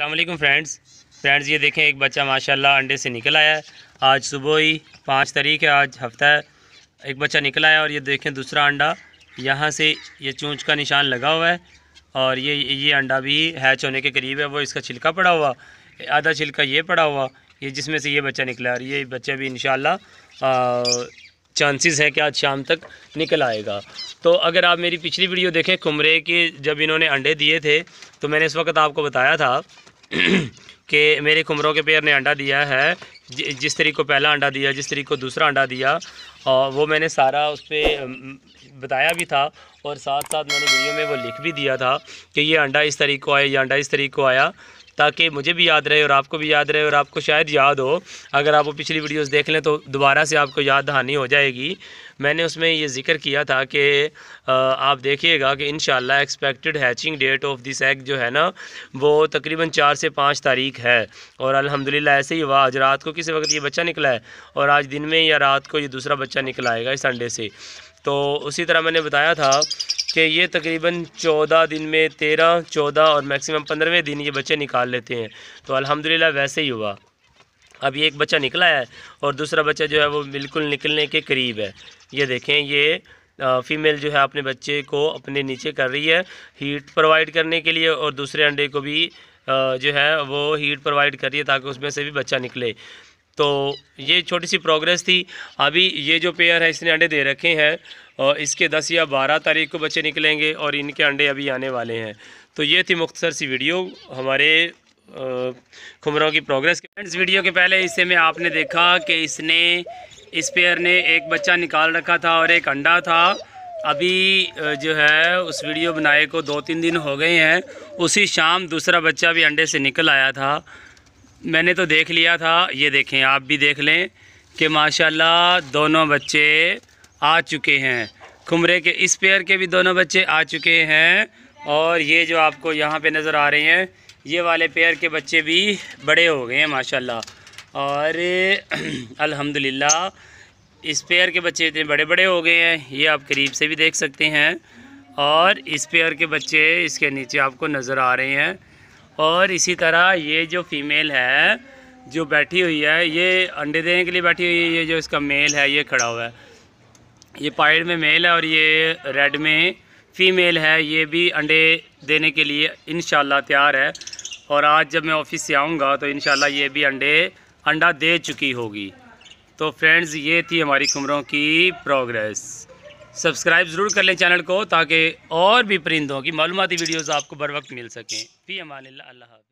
अल्लाम friends friends ये देखें एक बच्चा माशाल्लाह अंडे से निकल आया है आज सुबह ही पाँच तारीख है आज हफ्ता है एक बच्चा निकल आया और ये देखें दूसरा अंडा यहाँ से ये चूँच का निशान लगा हुआ है और ये ये अंडा भी हैच होने के करीब है वो इसका छिलका पड़ा हुआ आधा छिलका ये पड़ा हुआ ये जिसमें से ये बच्चा निकला और ये बच्चा भी इन चांसेस हैं कि आज शाम तक निकल आएगा तो अगर आप मेरी पिछली वीडियो देखें कुमरे के जब इन्होंने अंडे दिए थे तो मैंने इस वक्त आपको बताया था कि मेरे कुमरों के पेयर ने अंडा दिया है जिस तरीक को पहला अंडा दिया जिस तरीक को दूसरा अंडा दिया और वो मैंने सारा उस पर बताया भी था और साथ साथ मैंने वीडियो में वो लिख भी दिया था कि ये अंडा इस तरीक को आया ये अंडा इस तरीक को आया ताकि मुझे भी याद रहे और आपको भी याद रहे और आपको शायद याद हो अगर आप वो पिछली वीडियोस देख लें तो दोबारा से आपको याद दहानी हो जाएगी मैंने उसमें ये जिक्र किया था कि आप देखिएगा कि in expected hatching date of this egg जो है ना वो तकरीबन चार से पाँच तारीख है और अलहमदिल्ला ऐसे ही हुआ आज रात को किसी वक्त ये बच्चा निकला है और आज दिन में या रात को ये दूसरा बच्चा निकलाएगा इस संडे से तो उसी तरह मैंने बताया था कि ये तकरीबन चौदह दिन में तेरह चौदह और मैक्सिमम पंद्रहवें दिन ये बच्चे निकाल लेते हैं तो अल्हम्दुलिल्लाह वैसे ही हुआ अब ये एक बच्चा निकला है और दूसरा बच्चा जो है वो बिल्कुल निकलने के करीब है ये देखें ये फ़ीमेल जो है अपने बच्चे को अपने नीचे कर रही है हीट प्रोवाइड करने के लिए और दूसरे अंडे को भी जो है वो हीट प्रोवाइड कर रही है ताकि उसमें से भी बच्चा निकले तो ये छोटी सी प्रोग्रेस थी अभी ये जो पेयर है इसने अंडे दे रखे हैं और इसके 10 या 12 तारीख को बच्चे निकलेंगे और इनके अंडे अभी आने वाले हैं तो ये थी मुख्तर सी वीडियो हमारे खुमरों की प्रोग्रेस फ्रेंड्स वीडियो के पहले हिस्से में आपने देखा कि इसने इस पेयर ने एक बच्चा निकाल रखा था और एक अंडा था अभी जो है उस वीडियो बनाए को दो तीन दिन हो गए हैं उसी शाम दूसरा बच्चा भी अंडे से निकल आया था मैंने तो देख लिया था ये देखें आप भी देख लें कि माशाल्लाह दोनों बच्चे आ चुके हैं खुमरे के इस पेयर के भी दोनों बच्चे आ चुके हैं और ये जो आपको यहाँ पे नज़र आ रहे हैं ये वाले पेयर के बच्चे भी बड़े हो गए हैं माशाल्लाह और अल्हम्दुलिल्लाह इस पेयर के बच्चे इतने बड़े बड़े हो गए हैं ये आप करीब से भी देख सकते हैं और इस पेयर के बच्चे इसके नीचे आपको नज़र आ रहे हैं और इसी तरह ये जो फीमेल है जो बैठी हुई है ये अंडे देने के लिए बैठी हुई है ये जो इसका मेल है ये खड़ा हुआ है ये पाइड में मेल है और ये रेड में फीमेल है ये भी अंडे देने के लिए इन तैयार है और आज जब मैं ऑफिस से आऊँगा तो इन ये भी अंडे अंडा दे चुकी होगी तो फ्रेंड्स ये थी हमारी कमरों की प्रोग्रेस सब्सक्राइब ज़रूर कर लें चैनल को ताकि और भी परिंदों की मालूमती वीडियोज़ आपको बर वक्त मिल सकें फ़ी अमान अल्लाह